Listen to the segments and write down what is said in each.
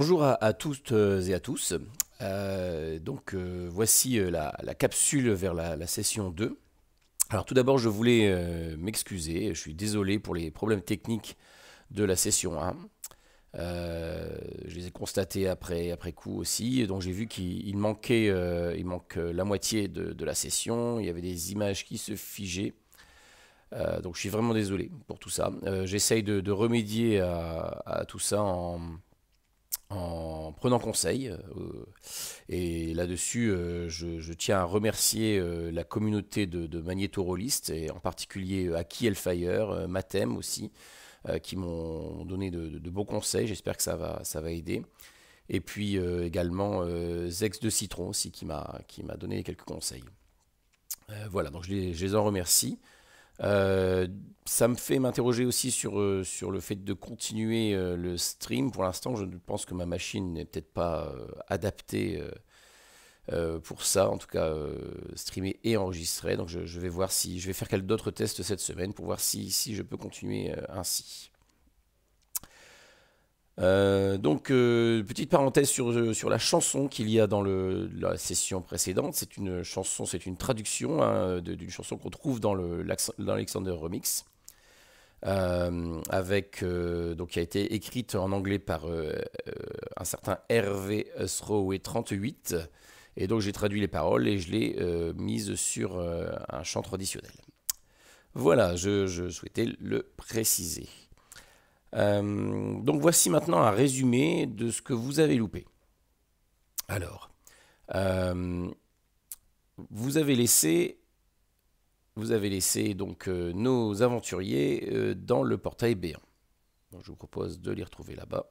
Bonjour à, toutes euh, et à tous. Euh, donc euh, voici la, capsule vers la, session 2. Alors tout d'abord je voulais m'excuser, je suis désolé pour les problèmes techniques de la session 1. je les ai constatés après, après coup aussi, donc j'ai vu qu'il manquait il manque la moitié de, la session, il y avait des images qui se figeaient. donc je suis vraiment désolé pour tout ça. J'essaye de, remédier à tout ça en, en prenant conseil. Euh, et là-dessus, euh, je, tiens à remercier euh, la communauté de, de magnétorolistes, et en particulier Aki Hellfire, Matem aussi, qui m'ont donné de, beaux conseils. J'espère que ça va, ça va aider. Et puis également Zex de Citron aussi, qui m'a donné quelques conseils. voilà, donc je les en remercie. Euh, ça me fait m'interroger aussi sur, euh, le fait de continuer euh, le stream. Pour l'instant, je pense que ma machine n'est peut-être pas adaptée pour ça, en tout cas streamer et enregistrer. Donc je, vais voir si je vais faire quelques d'autres tests cette semaine pour voir si, si je peux continuer ainsi. Euh, donc, euh, petite parenthèse sur, euh, sur la chanson qu'il y a dans la session précédente. C'est une chanson, c'est une traduction hein, d'une chanson qu'on trouve dans l'Alexander Remix, avec, donc, qui a été écrite en anglais par un certain Hervé Srowe 38. Et donc, j'ai traduit les paroles et je l'ai mise sur un chant traditionnel. Voilà, je, je souhaitais le préciser. Euh, donc voici maintenant un résumé de ce que vous avez loupé. Alors, euh, vous avez laissé, vous avez laissé donc euh, nos aventuriers dans le portail béant. je vous propose de les retrouver là-bas.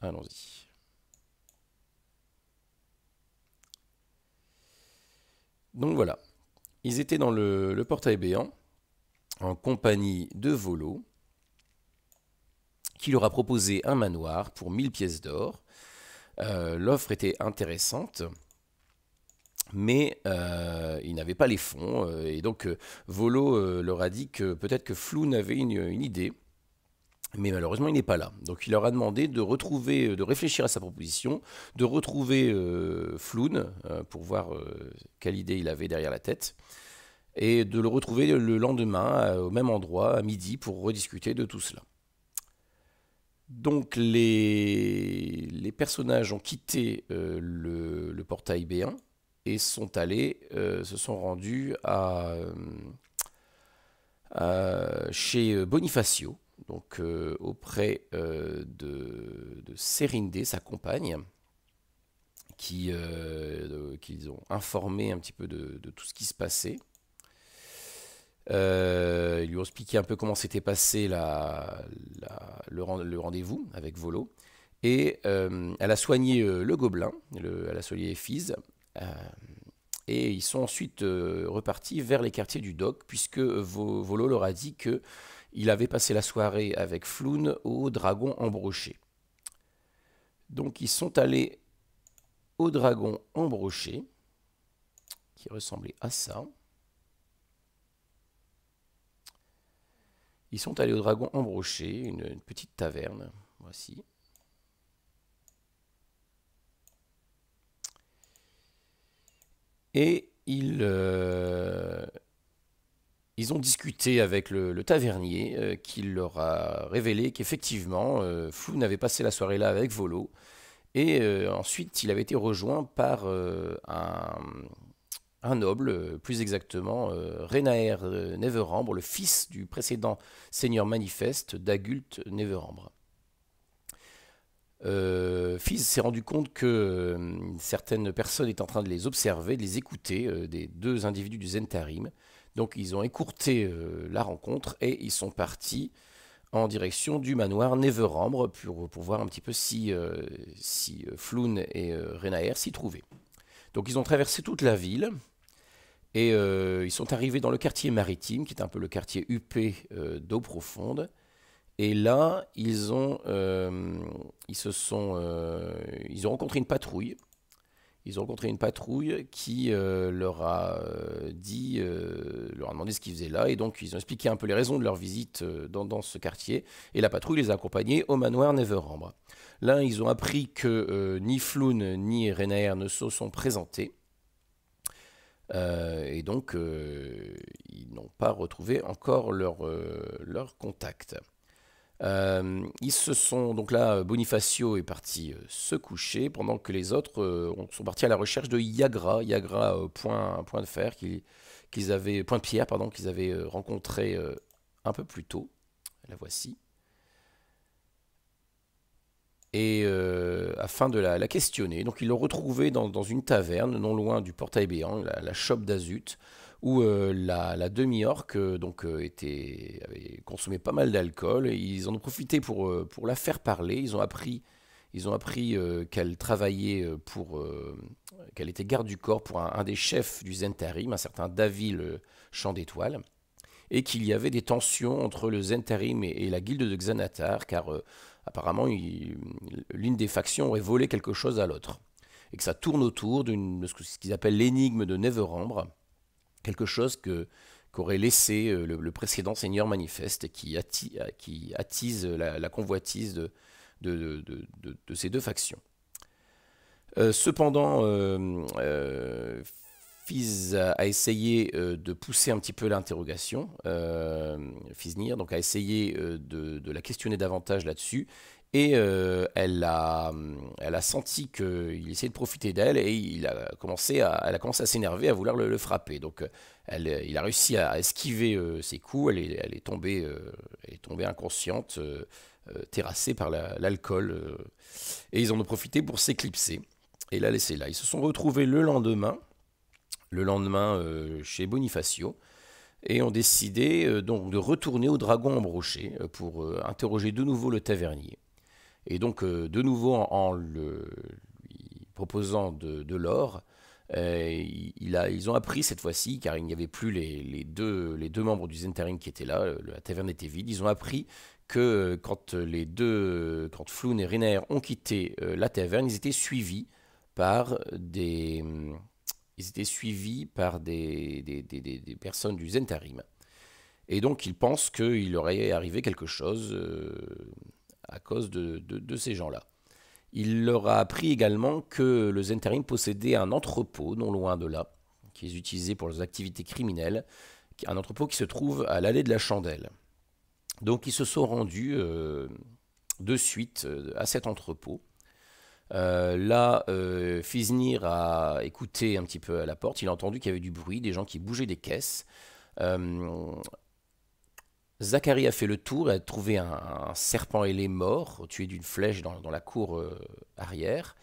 Allons-y. Donc voilà, ils étaient dans le, le portail béant en compagnie de Volo, qui leur a proposé un manoir pour 1000 pièces d'or. Euh, l'offre était intéressante, mais euh, il ils n'avaient pas les fonds. Euh, et donc, Volo leur a dit que peut-être que Floun avait une, idée, mais malheureusement, il n'est pas là. Donc, il leur a demandé de retrouver, de réfléchir à sa proposition, de retrouver Floun pour voir quelle idée il avait derrière la tête et de le retrouver le lendemain au même endroit, à midi, pour rediscuter de tout cela. Donc les, personnages ont quitté euh, le, portail B1 et sont allés, euh, se sont rendus à, euh, chez Bonifacio, donc auprès de, de Serinde, sa compagne, qui qu'ils ont informé un petit peu de tout ce qui se passait. Euh, ils lui ont expliqué un peu comment s'était passé le, rendez-vous avec Volo. Et euh, elle a soigné euh, le gobelin, elle a soigné Fizz. et ils sont ensuite repartis vers les quartiers du doc, puisque Volo leur a dit que il avait passé la soirée avec Floun au dragon embroché. Donc ils sont allés au dragon embroché, qui ressemblait à ça. Ils sont allés au Dragon Embroché, une, petite taverne. Voici. Et ils, euh, ils ont discuté avec le, tavernier euh, qui leur a révélé qu'effectivement, euh, Fou n'avait passé la soirée là avec Volo. Et ensuite, il avait été rejoint par un, un noble, euh, plus exactement euh, Renaer euh, Neverambre, le fils du précédent seigneur manifeste Dagult Neverambre. fils s'est rendu compte que certaines personnes étaient en train de les observer, de les écouter, des deux individus du Zentarim. Donc ils ont écourté la rencontre et ils sont partis en direction du manoir Neverambre pour, voir un petit peu si, si Floun et Renaer s'y trouvaient. Donc ils ont traversé toute la ville et euh, ils sont arrivés dans le quartier maritime, qui est un peu le quartier huppé euh, d'eau profonde. Et là, ils ont, euh, ils se sont, ils ont rencontré une patrouille. Ils ont rencontré une patrouille qui leur a dit, leur a demandé ce qu'ils faisaient là, et donc ils ont expliqué un peu les raisons de leur visite dans, ce quartier. Et la patrouille les a accompagnés au manoir Neverembre. Là, ils ont appris que ni Floun ni Renaer ne se sont présentés euh, et donc, euh, ils n'ont pas retrouvé encore leur, euh, leur contact. ils se sont donc là, Bonifacio est parti se coucher pendant que les autres sont partis à la recherche de Yagra, Yagra point, de fer qu'ils avaient point de pierre pardon qu'ils avaient rencontré un peu plus tôt. La voici et euh, afin de la, questionner. Donc ils l'ont retrouvée dans, une taverne non loin du portail béant, la, la chope d'Azut, où euh, la, demi-orque euh, donc était, avait consommé pas mal d'alcool. Ils en ont profité pour, pour la faire parler. Ils ont appris, ils ont qu'elle travaillait pour, qu'elle était garde du corps pour un, des chefs du Zentarim, un certain David le Champ d'étoiles et qu'il y avait des tensions entre le Zentarim et, la guilde de Xanatar, car euh, apparemment l'une des factions aurait volé quelque chose à l'autre, et que ça tourne autour de ce qu'ils appellent l'énigme de Neverembre, quelque chose que qu'aurait laissé euh, le, précédent seigneur manifeste et qui, attise la, convoitise de, ces deux factions. Euh, cependant, Fiz a essayé euh, de pousser un petit peu l'interrogation, euh, Fiznir, donc a essayé euh, de, la questionner davantage là-dessus. Et hum, elle, a, senti qu'il essayait de profiter d'elle et il a commencé à, elle a commencé à s'énerver, à vouloir le, frapper. Donc il a réussi à esquiver ses coups, elle est, tombée, est tombée inconsciente, terrassée par l'alcool. et ils en ont profité pour s'éclipser. et la laisser là. Ils se sont retrouvés le lendemain le lendemain euh, chez Bonifacio et ont décidé euh, donc de retourner au Dragon Embroché euh, pour interroger de nouveau le tavernier. Et donc de nouveau en, le, lui proposant de, l'or, ils ont appris cette fois-ci, car il n'y avait plus les, deux, les, deux, membres du Zentaring qui étaient là, la taverne était vide, ils ont appris que quand les deux, quand Floun et Renner ont quitté la taverne, ils étaient suivis par des, ils étaient suivis par des, personnes du Zentarim. Et donc ils pensent qu'il leur est arrivé quelque chose euh, à cause de, ces gens-là. Il leur a appris également que le Zentarim possédait un entrepôt non loin de là, qui est utilisé pour les activités criminelles, un entrepôt qui se trouve à l'allée de la Chandelle. Donc ils se sont rendus euh, de suite euh, à cet entrepôt euh, là, euh, Fiznir a écouté un petit peu à la porte. Il a entendu qu'il y avait du bruit, des gens qui bougeaient des caisses. Euh, Zachary a fait le tour et a trouvé un, serpent ailé mort, tué d'une flèche dans, la cour euh, arrière.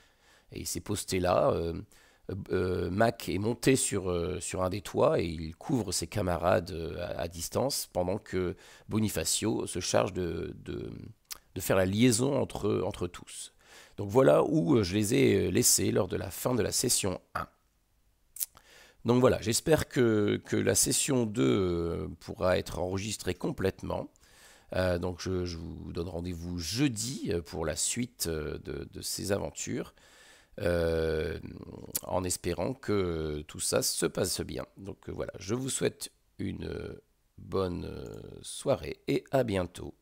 Et il s'est posté là. Mac est monté sur, un des toits et il couvre ses camarades à, distance pendant que Bonifacio se charge de, de faire la liaison entre, entre tous. Donc voilà où euh, je les ai euh, laissés lors de la fin de la session 1. Donc voilà, j'espère que, la session 2 euh, pourra être enregistrée complètement. donc je, vous donne rendez-vous jeudi pour la suite de, ces aventures, en espérant que tout ça se passe bien. Donc voilà, je vous souhaite une bonne soirée et à bientôt.